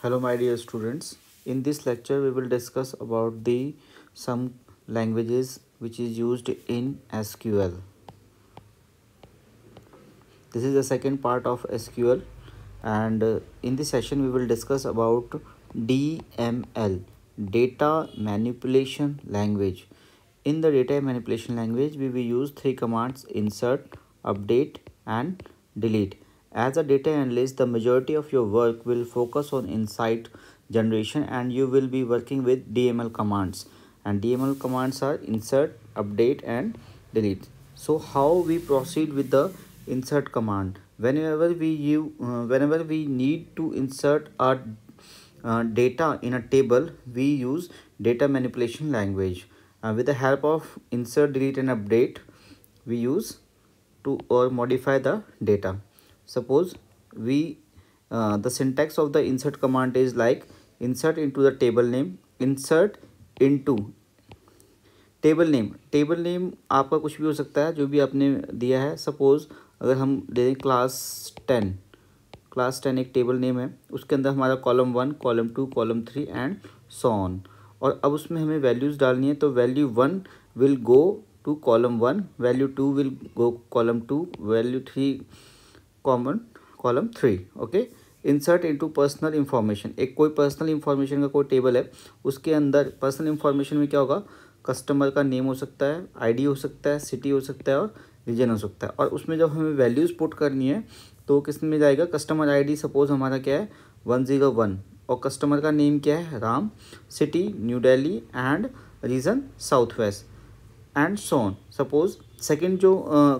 hello my dear students in this lecture we will discuss about the some languages which is used in sql this is the second part of sql and uh, in this session we will discuss about dml data manipulation language in the data manipulation language we will use three commands insert update and delete as a data analyst, the majority of your work will focus on insight generation and you will be working with DML commands. And DML commands are insert, update and delete. So how we proceed with the insert command? Whenever we, you, uh, whenever we need to insert our uh, data in a table, we use data manipulation language. Uh, with the help of insert, delete and update, we use to or modify the data. suppose we uh, the syntax of the insert command is like insert into the table name insert into table name table name आपका कुछ भी हो सकता है जो भी आपने दिया है सपोज़ अगर हम दे दें क्लास टेन क्लास टेन एक टेबल नेम है उसके अंदर हमारा column one column two column three and so on और अब उसमें हमें वैल्यूज़ डालनी है तो value one will go to column one value two will go column two value three common column three okay insert into personal information एक कोई personal information का कोई टेबल है उसके अंदर पर्सनल इन्फॉर्मेशन में क्या होगा कस्टमर का नेम हो सकता है आईडी हो सकता है सिटी हो सकता है और रीजन हो सकता है और उसमें जब हमें वैल्यूज़ पुट करनी है तो किस में जाएगा कस्टमर आईडी सपोज हमारा क्या है वन ज़ीरो वन और कस्टमर का नेम क्या है Ram city New Delhi and region south west and so on suppose second जो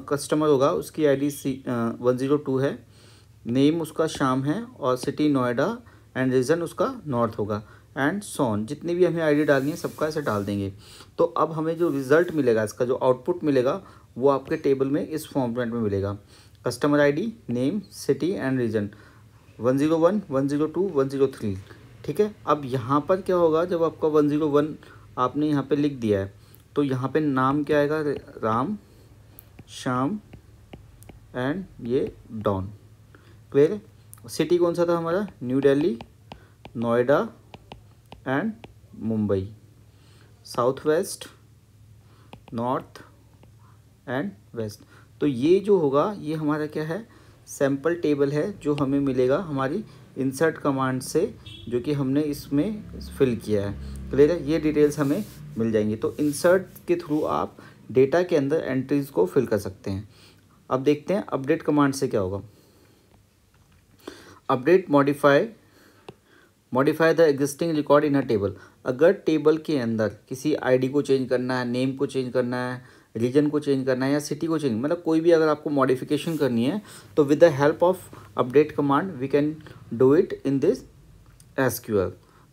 कस्टमर होगा उसकी ID C one zero two है नेम उसका शाम है और सिटी नोएडा एंड रीजन उसका नॉर्थ होगा एंड सोन जितनी भी हमें आईडी डालनी है सबका ऐसे डाल देंगे तो अब हमें जो रिज़ल्ट मिलेगा इसका जो आउटपुट मिलेगा वो आपके टेबल में इस फॉर्मेट में मिलेगा customer ID name city and region one zero one one zero two one zero three ठीक है अब यहाँ पर क्या होगा जब आपका वन ज़ीरो वन आपने यहाँ पे लिख दिया है तो यहाँ पे नाम क्या आएगा राम शाम एंड ये डॉन क्लियर है सिटी कौन सा था हमारा New Delhi Noida and Mumbai south west north and west तो ये जो होगा ये हमारा क्या है सैम्पल टेबल है जो हमें मिलेगा हमारी इंसर्ट कमांड से जो कि हमने इसमें फिल किया है क्लियर है ये डिटेल्स हमें मिल जाएंगी तो इंसर्ट के थ्रू आप डेटा के अंदर एंट्रीज को फिल कर सकते हैं अब देखते हैं अपडेट कमांड से क्या होगा update modify modify the existing record in a table अगर टेबल के अंदर किसी आईडी को चेंज करना है नेम को चेंज करना है रीजन को चेंज करना है या सिटी को चेंज मतलब कोई भी अगर आपको मॉडिफिकेशन करनी है तो with the help of update command we can do it in this एस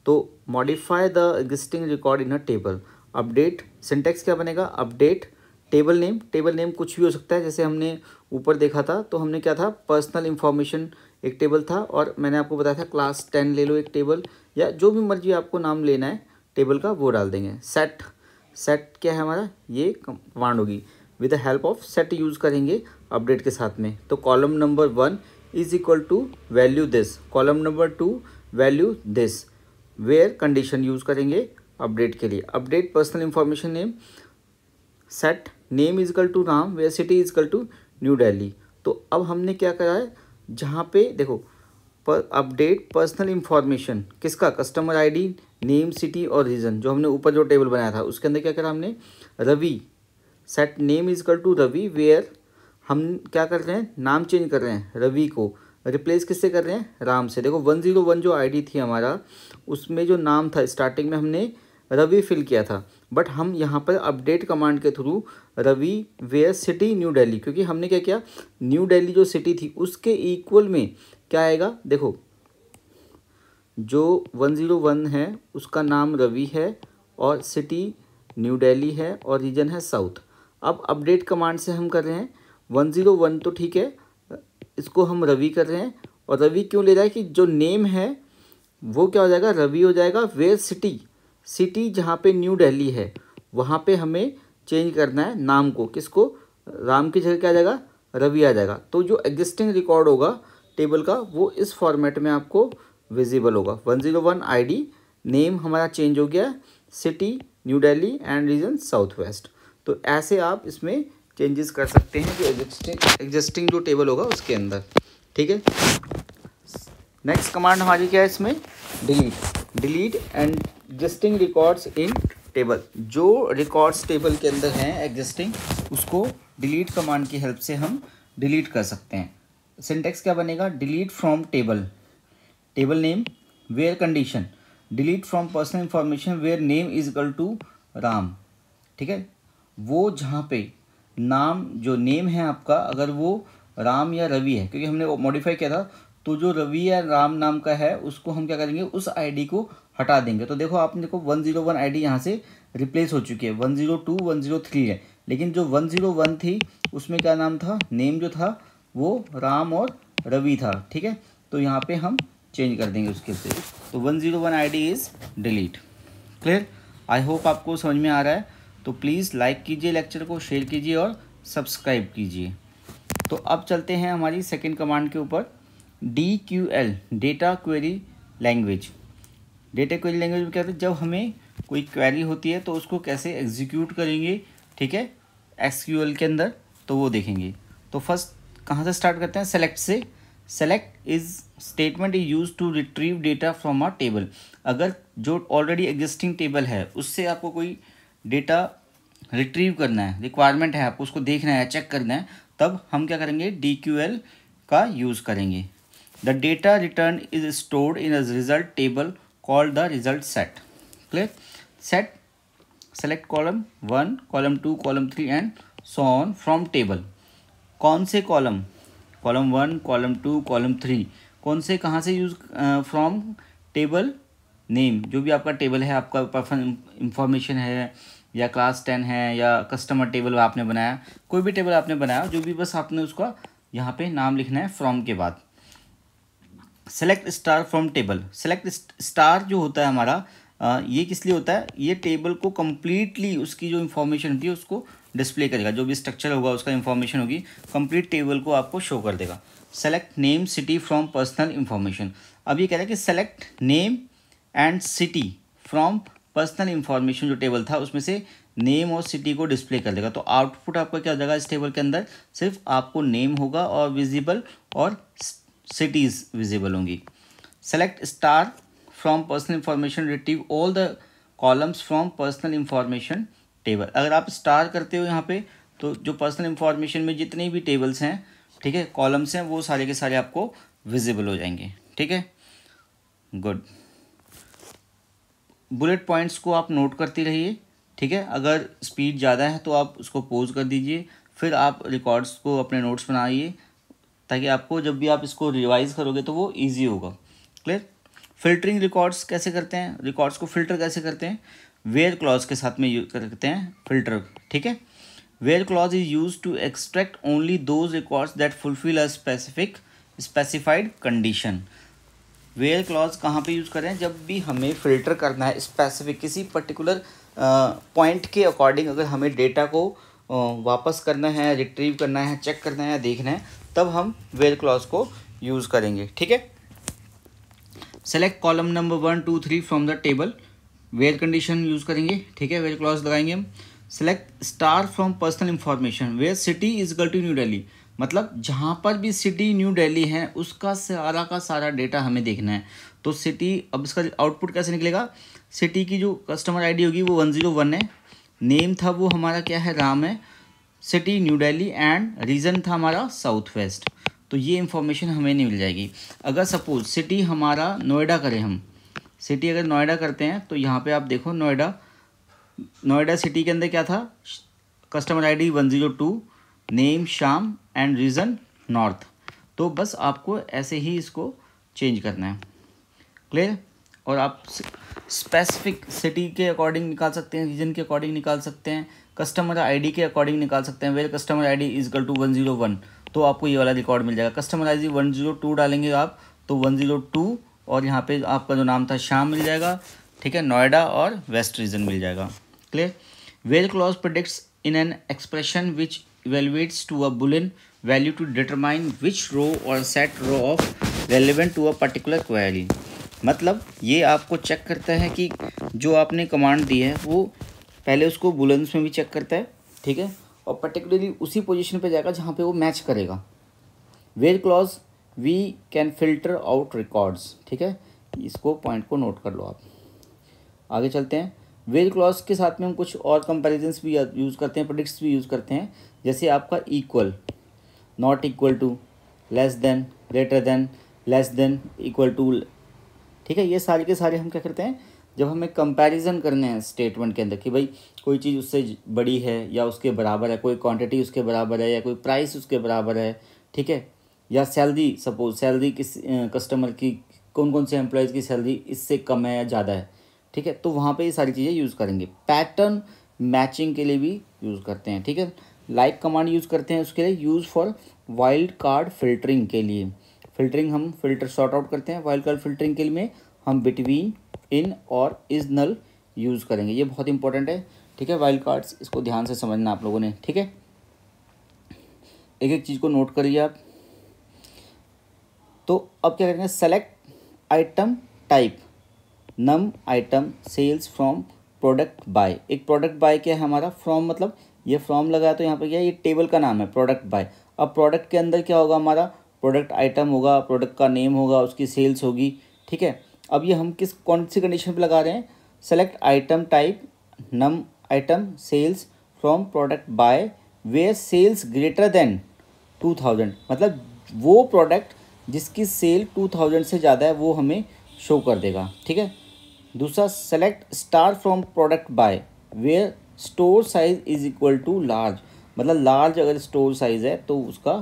तो modify the existing record in a table update syntax क्या बनेगा update table name table name कुछ भी हो सकता है जैसे हमने ऊपर देखा था तो हमने क्या था पर्सनल इन्फॉर्मेशन एक टेबल था और मैंने आपको बताया था क्लास टेन ले लो एक टेबल या जो भी मर्जी आपको नाम लेना है टेबल का वो डाल देंगे सेट सेट क्या है हमारा ये कमांड होगी with the help of set use करेंगे अपडेट के साथ में तो column number one is equal to value this column number two value this where condition use करेंगे अपडेट के लिए update personal information name set name is equal to Ram where city is equal to New Delhi तो अब हमने क्या करा है जहाँ पे देखो पर अपडेट पर्सनल इन्फॉर्मेशन किसका कस्टमर आईडी नेम सिटी और रीजन जो हमने ऊपर जो टेबल बनाया था उसके अंदर क्या करा हमने Ravi set name is equal to Ravi where हम क्या कर रहे हैं नाम चेंज कर रहे हैं रवि को रिप्लेस किससे कर रहे हैं राम से देखो वन ज़ीरो वन जो आईडी थी हमारा उसमें जो नाम था स्टार्टिंग में हमने रवि फिल किया था बट हम यहाँ पर अपडेट कमांड के through Ravi where city New Delhi क्योंकि हमने क्या किया न्यू दिल्ली जो सिटी थी उसके इक्वल में क्या आएगा देखो जो वन ज़ीरो वन है उसका नाम रवि है और सिटी न्यू दिल्ली है और रीजन है साउथ अब अपडेट कमांड से हम कर रहे हैं वन ज़ीरो वन तो ठीक है इसको हम रवि कर रहे हैं और रवि क्यों ले रहा है कि जो नेम है वो क्या हो जाएगा रवि हो जाएगा वेयर सिटी सिटी जहाँ पे न्यू दिल्ली है वहाँ पे हमें चेंज करना है नाम को किसको राम की जगह क्या आ जाएगा रवि आ जाएगा तो जो एग्जिस्टिंग रिकॉर्ड होगा टेबल का वो इस फॉर्मेट में आपको विजिबल होगा one zero one I D name हमारा चेंज हो गया city New Delhi and region south west तो ऐसे आप इसमें चेंजेस कर सकते हैं जो एग्जिस्टिंग एग्जिस्टिंग जो टेबल होगा उसके अंदर ठीक है नेक्स्ट कमांड हमारी क्या है इसमें delete delete and existing records in table जो रिकॉर्ड्स टेबल के अंदर हैं एग्जिस्टिंग उसको डिलीट कमांड की हेल्प से हम डिलीट कर सकते हैं सिंटेक्स क्या बनेगा delete from table table name where condition delete from personal information where name is equal to Ram ठीक है वो जहाँ पे नाम जो नेम है आपका अगर वो राम या रवि है क्योंकि हमने वो मॉडिफाई किया था तो जो रवि या राम नाम का है उसको हम क्या करेंगे उस आईडी को हटा देंगे तो देखो आपने देखो वन जीरो वन आई यहाँ से रिप्लेस हो चुकी है one zero two one zero three है लेकिन जो वन जीरो वन थी उसमें क्या नाम था नेम जो था वो राम और रवि था ठीक है तो यहाँ पे हम चेंज कर देंगे उसके से तो one zero one I D is delete clear I hope आपको समझ में आ रहा है तो प्लीज़ लाइक कीजिए लेक्चर को शेयर कीजिए और सब्सक्राइब कीजिए तो अब चलते हैं हमारी सेकेंड कमांड के ऊपर D Q L data query language data query language में क्या होता है जब हमें कोई क्वेरी होती है तो उसको कैसे एग्जीक्यूट करेंगे ठीक है एक्स के अंदर तो वो देखेंगे तो फर्स्ट कहाँ से स्टार्ट करते हैं सेलेक्ट से select is statement is use to retrieve data from a table अगर जो ऑलरेडी एग्जिस्टिंग टेबल है उससे आपको कोई डेटा रिट्रीव करना है रिक्वायरमेंट है आपको उसको देखना है चेक करना है तब हम क्या करेंगे डी क्यू एल का यूज़ करेंगे The data return is stored in a result table called the result set. Clear? Set, select column 1, column 2, column 3 and so on from table. kaun se column? column 1, column 2, column 3. kaun se kahan se use uh, from table name जो भी आपका table है आपका information है या class ten है या customer table आपने बनाया कोई भी टेबल आपने बनाया जो भी बस आपने उसका यहाँ पे नाम लिखना है फ्रॉम के बाद select star from table select star जो होता है हमारा ये किस लिए होता है ये टेबल को कम्प्लीटली उसकी जो इन्फॉर्मेशन होती है उसको डिस्प्ले करेगा जो भी स्ट्रक्चर होगा उसका इन्फॉर्मेशन होगी कम्प्लीट टेबल को आपको शो कर देगा select name city from personal information अब ये कह रहा है कि select name and city from personal information जो टेबल था उसमें से नेम और सिटी को डिस्प्ले कर देगा तो आउटपुट आपका क्या हो जाएगा इस टेबल के अंदर सिर्फ आपको नेम होगा और विजिबल और सिटीज़ विजिबल होंगी select star from personal information retrieve all the columns from personal information table अगर आप स्टार करते हो यहाँ पे तो जो पर्सनल इंफॉर्मेशन में जितने भी टेबल्स हैं ठीक है कॉलम्स हैं वो सारे के सारे आपको विजिबल हो जाएंगे ठीक है गुड बुलेट पॉइंट्स को आप नोट करती रहिए ठीक है अगर स्पीड ज़्यादा है तो आप उसको पोज कर दीजिए फिर आप रिकॉर्ड्स को अपने नोट्स बनाइए ताकि आपको जब भी आप इसको रिवाइज करोगे तो वो ईजी होगा क्लियर फिल्टरिंग रिकॉर्ड्स कैसे करते हैं रिकॉर्ड्स को फिल्टर कैसे करते हैं वेयर क्लॉज के साथ में यूज करते हैं फिल्टर ठीक है where clause is use to extract only those records that fulfil a specific specified condition where clause कहाँ पे यूज़ करें जब भी हमें फ़िल्टर करना है स्पेसिफिक किसी पर्टिकुलर पॉइंट के अकॉर्डिंग अगर हमें डेटा को वापस करना है रिट्रीव करना है चेक करना है देखना है तब हम वेल क्लॉज को यूज़ करेंगे ठीक है select column number one two three from the table where condition use करेंगे ठीक है वेल क्लॉज लगाएंगे हम select star from personal information where city is equal to New Delhi मतलब जहाँ पर भी सिटी न्यू डेली है उसका सारा का सारा डेटा हमें देखना है तो सिटी अब इसका आउटपुट कैसे निकलेगा सिटी की जो कस्टमर आईडी होगी वो वन जीरो वन है नेम था वो हमारा क्या है राम है city New Delhi and region था हमारा साउथ वेस्ट तो ये इंफॉर्मेशन हमें नहीं मिल जाएगी अगर सपोज सिटी हमारा नोएडा करें हम सिटी अगर नोएडा करते हैं तो यहाँ पे आप देखो नोएडा नोएडा सिटी के अंदर क्या था customer ID one zero two name Shyam and region north तो बस आपको ऐसे ही इसको चेंज करना है क्लियर और आप स्पेसिफिक सिटी के अकॉर्डिंग निकाल सकते हैं रीजन के अकॉर्डिंग निकाल सकते हैं कस्टमर आईडी के अकॉर्डिंग निकाल सकते हैं where customer ID is is equal to one zero one तो आपको ये वाला रिकॉर्ड मिल जाएगा customer I D one zero two डालेंगे आप तो वन जीरो टू और यहाँ पे आपका जो नाम था शाम मिल जाएगा ठीक है नोएडा और वेस्ट रीजन मिल जाएगा clear where clause predicts in an expression which evaluates to a boolean value to determine which row और set row of relevant to a particular query मतलब ये आपको चेक करता है कि जो आपने कमांड दी है वो पहले उसको बुलंद में भी चेक करता है ठीक है और पर्टिकुलरली उसी पोजीशन पे जाएगा जहाँ पे वो मैच करेगा where clause we can filter out records ठीक है इसको पॉइंट को नोट कर लो आप आगे चलते हैं वेर क्लॉज के साथ में हम कुछ और कंपेरिजन्स भी यूज़ करते हैं प्रोडिक्ट भी यूज़ करते हैं जैसे आपका equal not equal to less than greater than less than equal to ठीक है ये सारी के सारे हम क्या करते हैं जब हमें कंपैरिजन करने हैं स्टेटमेंट के अंदर कि भाई कोई चीज़ उससे बड़ी है या उसके बराबर है कोई क्वांटिटी उसके बराबर है या कोई प्राइस उसके बराबर है ठीक है या सैलरी सपोज सैलरी किस कस्टमर की कौन कौन से एम्प्लॉयज़ की सैलरी इससे कम है या ज़्यादा है ठीक है तो वहाँ पे ये सारी चीज़ें यूज़ करेंगे पैटर्न मैचिंग के लिए भी यूज़ करते हैं ठीक है लाइक कमांड यूज़ करते हैं उसके लिए use for wild card filtering के लिए फिल्टरिंग हम फिल्टर शॉर्ट आउट करते हैं वाइल्ड कार्ड फिल्टरिंग के लिए हम बिटवीन इन और इज नल यूज़ करेंगे ये बहुत इंपॉर्टेंट है ठीक है वाइल्ड कार्ड्स इसको ध्यान से समझना आप लोगों ने ठीक है एक एक चीज़ को नोट करिए आप तो अब क्या करेंगे select item type num item sales from product by एक प्रोडक्ट बाय क्या है हमारा फ्रॉम मतलब ये फ्रॉम लगाया तो यहाँ पर क्या है ये टेबल का नाम है प्रोडक्ट बाय अब प्रोडक्ट के अंदर क्या होगा हमारा प्रोडक्ट आइटम होगा प्रोडक्ट का नेम होगा उसकी सेल्स होगी ठीक है अब ये हम किस कौन सी कंडीशन पे लगा रहे हैं select item type num item sales from product by where sales greater than two thousand मतलब वो प्रोडक्ट जिसकी सेल टू थाउजेंड से ज़्यादा है वो हमें शो कर देगा ठीक है दूसरा select star from product by where store size is equal to large मतलब लार्ज अगर स्टोर साइज़ है तो उसका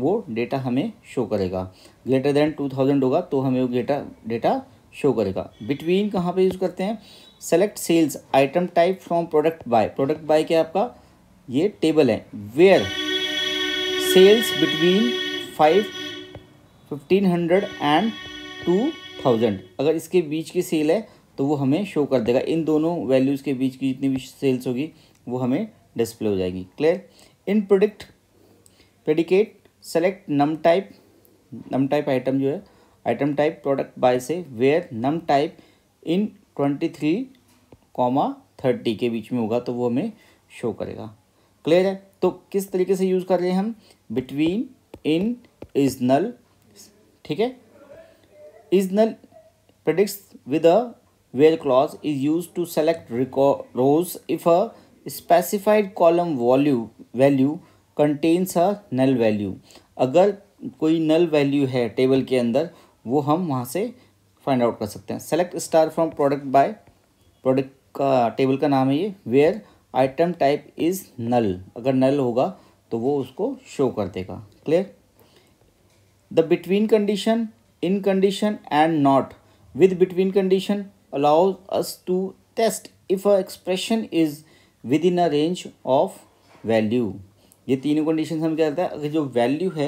वो डेटा हमें शो करेगा ग्रेटर देन टू थाउजेंड होगा तो हमें वो डेटा डेटा शो करेगा बिटवीन कहाँ पे यूज़ करते हैं select sales item type from product by product by क्या आपका ये टेबल है where sales between five fifteen hundred and two thousand अगर इसके बीच की सेल है तो वो हमें शो कर देगा इन दोनों वैल्यूज़ के बीच की जितनी भी सेल्स होगी वो हमें डिस्प्ले हो जाएगी clear in product predicate select num type num type item जो है आइटम टाइप प्रोडक्ट बाय से where num type in twenty three comma thirty के बीच में होगा तो वो हमें शो करेगा क्लियर है तो किस तरीके से यूज़ कर रहे हैं हम बिटवीन इन इज नल ठीक है is null predicate with a clause is use to select रिकॉ rows if a specified column value value contains a null value अगर कोई नल वैल्यू है टेबल के अंदर वो हम वहाँ से फाइंड आउट कर सकते हैं select star from product by product का टेबल का नाम है ये where item type is null अगर नल होगा तो वो उसको शो कर देगा clear the between condition in condition and not between condition allow us to test if a expression is within a range of value ये तीनों condition हम क्या रहता है अगर जो वैल्यू है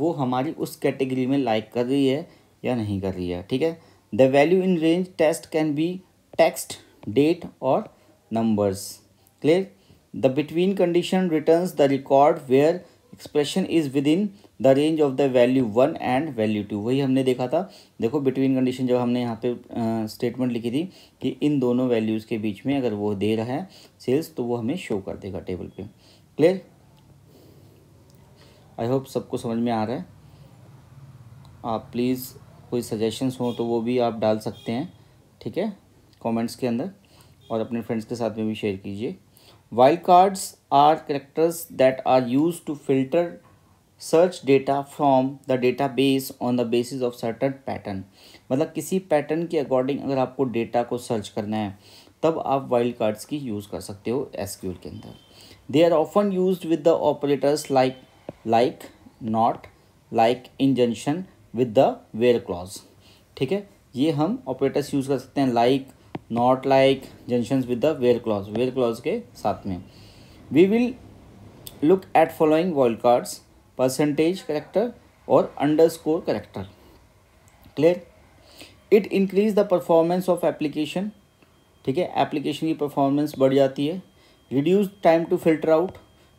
वो हमारी उस कैटेगरी में लाइक कर रही है या नहीं कर रही है ठीक है the value in range test can be text date और numbers clear the between condition return the record where expression is within the range of the value one and value two वही हमने देखा था देखो between condition जब हमने यहाँ पे स्टेटमेंट लिखी थी कि इन दोनों वैल्यूज़ के बीच में अगर वो दे रहा है सेल्स तो वो हमें शो कर देगा टेबल पे क्लियर आई होप सबको समझ में आ रहा है आप प्लीज़ कोई सजेशंस हो तो वो भी आप डाल सकते हैं ठीक है कमेंट्स के अंदर और अपने फ्रेंड्स के साथ में भी शेयर कीजिए wildcards are characters that are use to filter search data from the database on the basis of certain pattern मतलब किसी पैटर्न के अकॉर्डिंग अगर आपको डेटा को सर्च करना है तब आप वाइल्ड कार्ड्स की यूज़ कर सकते हो एस के अंदर they are often use with the operators like like not like conjunction with the where clause ठीक है ये हम ऑपरेटर्स यूज़ कर सकते हैं like not like junctions with the where clause where clause के साथ में we will look at following wildcards percentage character और underscore character clear it increase the performance of application ठीक है application की परफॉर्मेंस बढ़ जाती है reduce time to filter out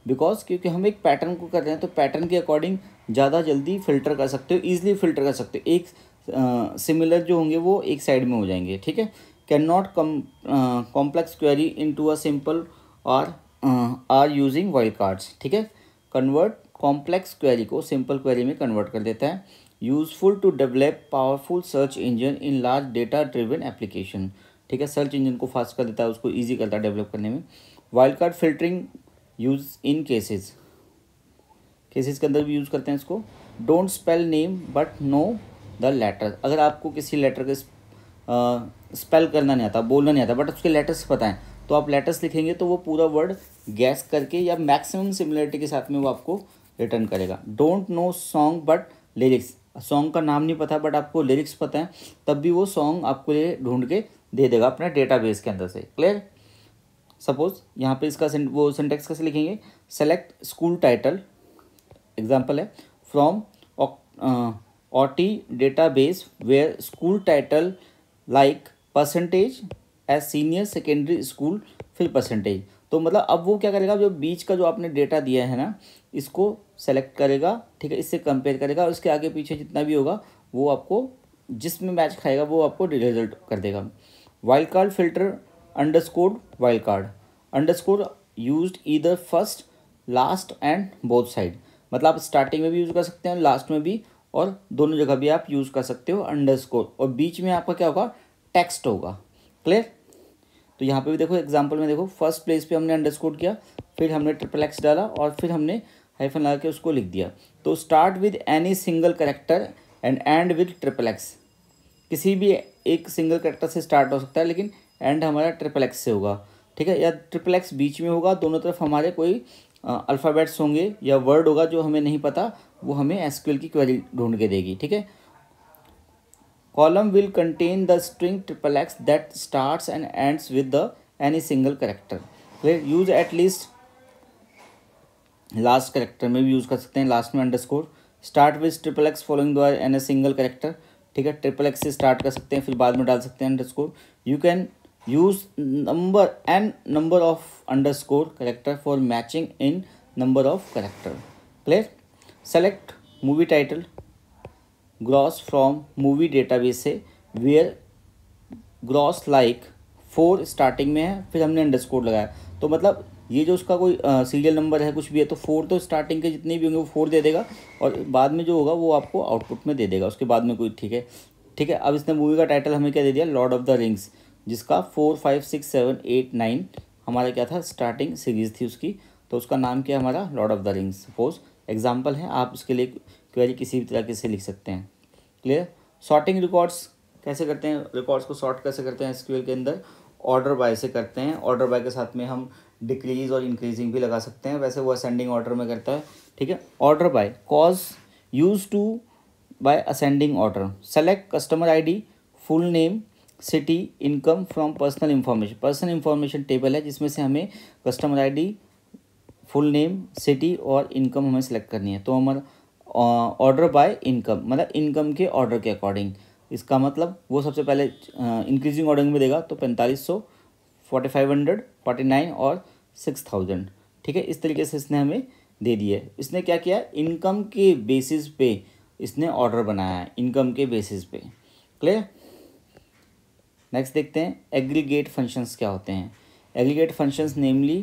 because क्योंकि हम एक पैटर्न को कर रहे हैं तो पैटर्न के अकॉर्डिंग ज़्यादा जल्दी फिल्टर कर सकते हो ईजिली फिल्टर कर सकते हो एक सिमिलर जो होंगे वो एक साइड में हो जाएंगे ठीक है can not come complex query into a simple और आर यूजिंग वाइल्ड कार्ड्स ठीक है कन्वर्ट कॉम्प्लेक्स क्वेरी को सिंपल क्वेरी में कन्वर्ट कर देता है useful to develop powerful search engine in large data driven application ठीक है सर्च इंजन को फास्ट कर देता है उसको ईजी करता है डेवलप करने में wild card filtering use in cases cases के अंदर भी यूज़ करते हैं इसको don't spell name but know the letter अगर आपको किसी लेटर का स्पेल करना नहीं आता बोलना नहीं आता बट उसके लेटर्स पता है तो आप लेटर्स लिखेंगे तो वो पूरा वर्ड गैस करके या मैक्सिमम सिमिलरिटी के साथ में वो आपको रिटर्न करेगा don't know song but lyrics song का नाम नहीं पता बट आपको लिरिक्स पता है तब भी वो सॉन्ग आपको ढूंढ के दे देगा अपने डेटाबेस के अंदर से क्लियर सपोज यहाँ पे इसका वो सिंटेक्स कैसे लिखेंगे सेलेक्ट स्कूल टाइटल एग्जाम्पल है फ्रॉम ऑटी database where school title like percentage as senior secondary school फिर परसेंटेज तो मतलब अब वो क्या करेगा जो बीच का जो आपने डेटा दिया है ना इसको सेलेक्ट करेगा ठीक है इससे कंपेयर करेगा और इसके आगे पीछे जितना भी होगा वो आपको जिसमें मैच खाएगा वो आपको रिजल्ट कर देगा wildcard filter underscore wildcard underscore used either first last and both side मतलब आप स्टार्टिंग में भी यूज़ कर सकते हैं लास्ट में भी और दोनों जगह भी आप यूज़ कर सकते हो अंडरस्कोर और बीच में आपका क्या होगा टेक्स्ट होगा क्लियर तो यहाँ पे भी देखो एग्जांपल में देखो फर्स्ट प्लेस पे हमने अंडरस्कोर किया फिर हमने ट्रिपल एक्स डाला और फिर हमने हाइफन लगा के उसको लिख दिया तो start with any single character and end with triple X किसी भी एक सिंगल करेक्टर से स्टार्ट हो सकता है लेकिन एंड हमारा ट्रिपल एक्स से होगा ठीक है या ट्रिपल एक्स बीच में होगा दोनों तरफ हमारे कोई अल्फ़ाबेट्स होंगे या वर्ड होगा जो हमें नहीं पता वो हमें एसक्यूएल की क्वेरी ढूंढ के देगी ठीक है column will contain the string triple X that starts and ends with the any single character we use at least last character में भी यूज़ कर सकते हैं लास्ट में underscore start with triple X following द्वारा एन ए सिंगल करेक्टर ठीक है triple x से स्टार्ट कर सकते हैं फिर बाद में डाल सकते हैं underscore you can use number and number of underscore character for matching in number of character clear select movie title gross from movie database से where gross like four starting में है फिर हमने अंडरस्कोर लगाया तो मतलब ये जो उसका कोई सीरियल नंबर है कुछ भी है तो फोर तो स्टार्टिंग के जितने भी होंगे वो फोर दे देगा और बाद में जो होगा वो आपको आउटपुट में दे देगा उसके बाद में कोई ठीक है ठीक है अब इसने मूवी का टाइटल हमें क्या दे दिया लॉर्ड ऑफ द रिंग्स जिसका four five six seven eight nine हमारा क्या था स्टार्टिंग सीरीज थी उसकी तो उसका नाम क्या हमारा Lord of the Rings suppose example है आप उसके लिए क्वेरी किसी भी तरीके से लिख सकते हैं क्लियर शॉर्टिंग रिकॉर्ड्स कैसे करते हैं रिकॉर्ड्स को शॉर्ट कैसे करते हैं एसक्यूएल के अंदर ऑर्डर बाय से करते हैं ऑर्डर बाय के साथ में हम डिक्रीज और इंक्रीजिंग भी लगा सकते हैं वैसे वो असेंडिंग ऑर्डर में करता है ठीक है order by clause use to by ascending order select customer ID full name city income from personal information personal information table है जिसमें से हमें customer ID full name city और इनकम हमें सेलेक्ट करनी है तो हमारा ऑर्डर बाय इनकम मतलब इनकम के ऑर्डर के अकॉर्डिंग इसका मतलब वो सबसे पहले इंक्रीजिंग ऑर्डर में देगा तो पैंतालीस सौ forty five hundred forty nine और सिक्स थाउजेंड ठीक है इस तरीके से इसने हमें दे दिया है इसने क्या किया इनकम के बेसिस पे इसने ऑर्डर बनाया है इनकम के बेसिस पे क्लियर नेक्स्ट देखते हैं एग्रीगेट फंक्शंस क्या होते हैं aggregate functions namely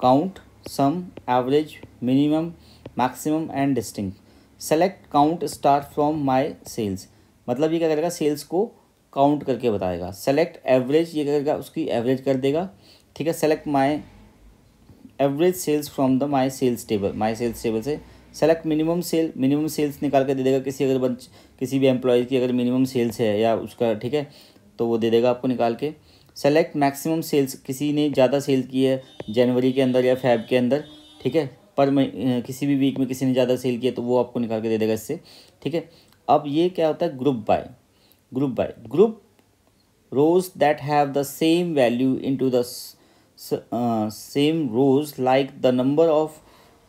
count sum average minimum maximum and distinct select count star from my sales मतलब ये क्या करेगा सेल्स को काउंट करके बताएगा सेलेक्ट एवरेज ये क्या करेगा उसकी एवरेज कर देगा ठीक है select my average sales from the my sales table my sales table से select minimum sale minimum sales निकाल कर दे देगा किसी अगर बंच किसी भी एम्प्लॉय की अगर मिनिमम सेल्स है या उसका ठीक है तो वो दे देगा आपको निकाल के सेलेक्ट मैक्सिमम सेल्स किसी ने ज़्यादा सेल की है जनवरी के अंदर या फैब के अंदर ठीक है पर किसी भी वीक में किसी ने ज़्यादा सेल किया तो वो आपको निकाल के दे देगा इससे ठीक है अब ये क्या होता है group by group by group rows that have the same value into the same rows like the number of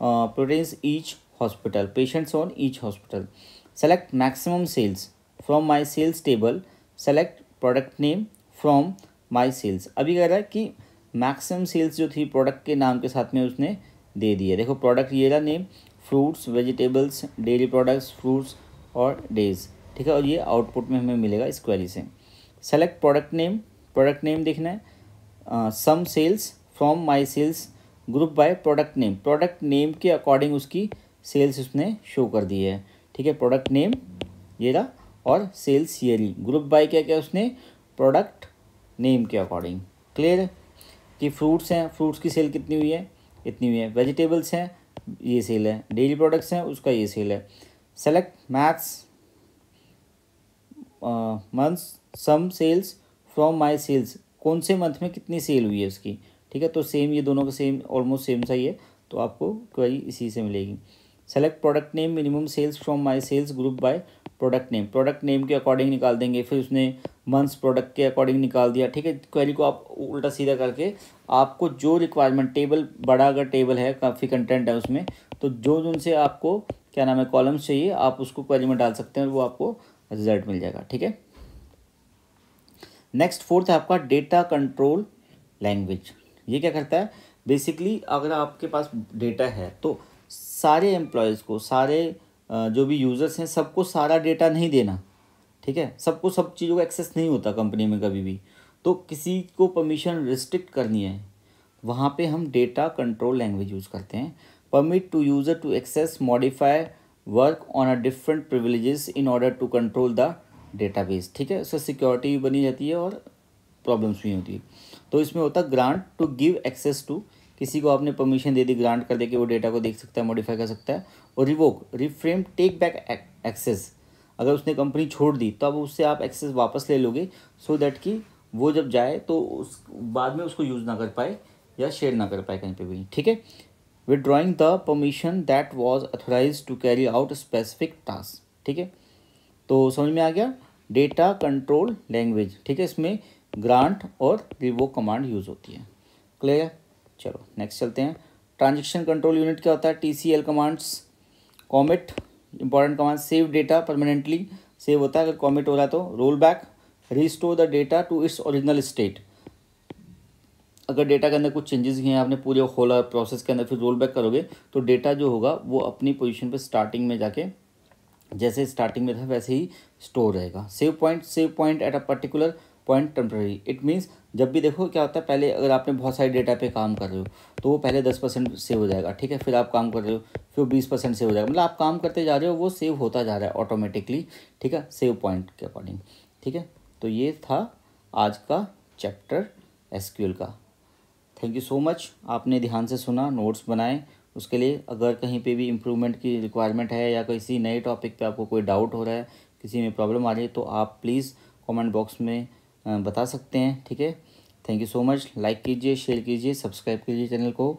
proteins each hospital patients on each hospital select maximum sales from my sales table select product name from my sales अभी कह रहा है कि maximum sales जो थी product के नाम के साथ में उसने दे दिया देखो प्रोडक्ट ये रहा name fruits vegetables dairy products fruits और डेज ठीक है और ये आउटपुट में हमें मिलेगा इस क्वेरी से select product name product name देखना है sum sales from my sales group by product name product name के अकॉर्डिंग उसकी सेल्स उसने शो कर दी है ठीक है प्रोडक्ट नेम ये रहा और सेल्स ईयरली ग्रुप बाय क्या क्या उसने प्रोडक्ट नेम के अकॉर्डिंग क्लियर कि फ्रूट्स हैं फ्रूट्स की सेल कितनी हुई है इतनी हुई है वेजिटेबल्स हैं ये सेल है डेली प्रोडक्ट्स हैं उसका ये सेल है select maths months sum sales from my sales कौन से मंथ में कितनी सेल हुई है उसकी ठीक है तो सेम ये दोनों का सेम ऑलमोस्ट सेम सा ही है तो आपको क्वेरी इसी से मिलेगी select product name minimum sales from my sales group by product name product name के अकॉर्डिंग निकाल देंगे फिर उसने मंथ्स प्रोडक्ट के अकॉर्डिंग निकाल दिया ठीक है क्वेरी को आप उल्टा सीधा करके आपको जो रिक्वायरमेंट टेबल बड़ा अगर टेबल है काफ़ी कंटेंट है उसमें तो जो उनसे आपको क्या नाम है कॉलम्स चाहिए आप उसको क्वेरी में डाल सकते हैं वो आपको रिजल्ट मिल जाएगा ठीक है नेक्स्ट फोर्थ है आपका डेटा कंट्रोल लैंग्वेज ये क्या करता है बेसिकली अगर आपके पास डेटा है तो सारे एम्प्लॉयज़ को सारे जो भी यूज़र्स हैं सबको सारा डेटा नहीं देना ठीक है सबको सब चीज़ों का एक्सेस नहीं होता कंपनी में कभी भी तो किसी को परमिशन रिस्ट्रिक्ट करनी है वहाँ पे हम डेटा कंट्रोल लैंग्वेज यूज़ करते हैं permit to user to access modify work on a different privilege in order to control the data ठीक है उससे सिक्योरिटी भी बनी जाती है और प्रॉब्लम्स भी होती है तो इसमें होता है grant to give access to किसी को आपने परमिशन दे दी ग्रांट कर दे कि वो डेटा को देख सकता है मॉडिफाई कर सकता है और revoke reframe take back access अगर उसने कंपनी छोड़ दी तो अब उससे आप एक्सेस वापस ले लोगे सो दैट कि वो जब जाए तो उस बाद में उसको यूज़ ना कर पाए या शेयर ना कर पाए कहीं पे भी ठीक है withdrawing the permission that was authorize to carry out specific task ठीक है तो समझ में आ गया डेटा कंट्रोल लैंग्वेज ठीक है इसमें ग्रांट और रिवो कमांड यूज़ होती है क्लियर चलो नेक्स्ट चलते हैं ट्रांजेक्शन कंट्रोल यूनिट क्या होता है T C L commands commit important command save data permanently save होता है अगर कॉमेट हो रहा है तो rollback restore the data to its original state अगर डेटा के अंदर कुछ चेंजेस किए हैं आपने पूरे होल प्रोसेस के अंदर फिर रोल बैक करोगे तो डेटा जो होगा वो अपनी पोजीशन पे स्टार्टिंग में जाके जैसे स्टार्टिंग में था वैसे ही स्टोर रहेगा save point save point at a particular point temporary it means जब भी देखो क्या होता है पहले अगर आपने बहुत सारे डेटा पे काम कर रहे हो तो वो पहले दस परसेंट सेव हो जाएगा ठीक है फिर आप काम कर रहे हो फिर बीस परसेंट सेव हो जाएगा मतलब आप काम करते जा रहे हो वो सेव होता जा रहा है ऑटोमेटिकली ठीक है सेव पॉइंट के अकॉर्डिंग ठीक है तो ये था आज का चैप्टर एस का थैंक यू सो मच आपने ध्यान से सुना नोट्स बनाए उसके लिए अगर कहीं पे भी इम्प्रूवमेंट की रिक्वायरमेंट है या किसी नए टॉपिक पे आपको कोई डाउट हो रहा है किसी में प्रॉब्लम आ रही है तो आप प्लीज़ कमेंट बॉक्स में बता सकते हैं ठीक है thank you so much like कीजिए शेयर कीजिए सब्सक्राइब कीजिए चैनल को